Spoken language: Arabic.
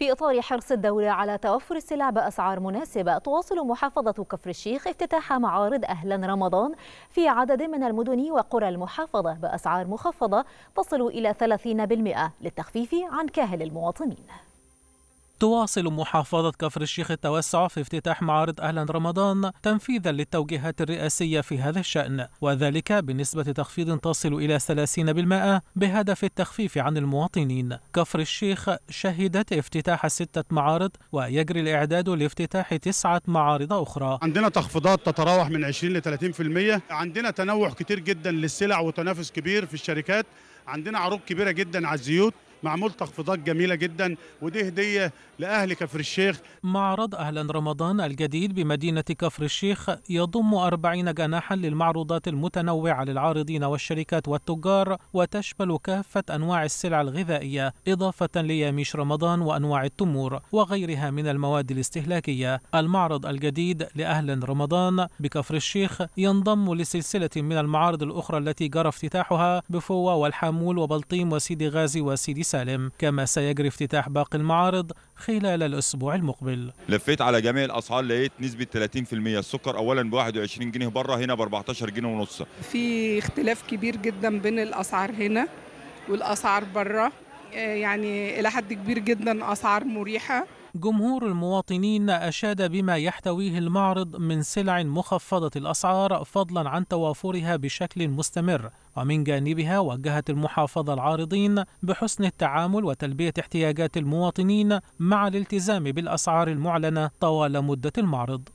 في إطار حرص الدولة على توفر السلع بأسعار مناسبة تواصل محافظة كفر الشيخ افتتاح معارض أهلا رمضان في عدد من المدن وقرى المحافظة بأسعار مخفضة تصل إلى 30% للتخفيف عن كاهل المواطنين تواصل محافظة كفر الشيخ التوسع في افتتاح معارض أهلا رمضان تنفيذا للتوجيهات الرئاسية في هذا الشأن وذلك بنسبة تخفيض تصل إلى 30% بهدف التخفيف عن المواطنين كفر الشيخ شهدت افتتاح ستة معارض ويجري الإعداد لافتتاح تسعة معارض أخرى عندنا تخفيضات تتراوح من 20 ل 30% عندنا تنوع كتير جدا للسلع وتنافس كبير في الشركات عندنا عروض كبيرة جدا على الزيوت معمول تخفيضات جميله جدا ودي هديه لاهل كفر الشيخ معرض اهلا رمضان الجديد بمدينه كفر الشيخ يضم 40 جناحا للمعروضات المتنوعه للعارضين والشركات والتجار وتشمل كافه انواع السلع الغذائيه اضافه لياميش رمضان وانواع التمور وغيرها من المواد الاستهلاكيه المعرض الجديد لاهلا رمضان بكفر الشيخ ينضم لسلسله من المعارض الاخرى التي جرى افتتاحها بفوه والحامول وبلطيم وسيدي غازي وسيدي سالم كما سيجري افتتاح باقي المعارض خلال الأسبوع المقبل لفيت على جميع الأسعار لقيت نسبة 30% السكر أولا ب 21 جنيه بره هنا ب 14 جنيه ونص في اختلاف كبير جدا بين الأسعار هنا والأسعار بره يعني إلى حد كبير جدا أسعار مريحة جمهور المواطنين أشاد بما يحتويه المعرض من سلع مخفضة الأسعار فضلا عن توافرها بشكل مستمر ومن جانبها وجهت المحافظة العارضين بحسن التعامل وتلبية احتياجات المواطنين مع الالتزام بالأسعار المعلنة طوال مدة المعرض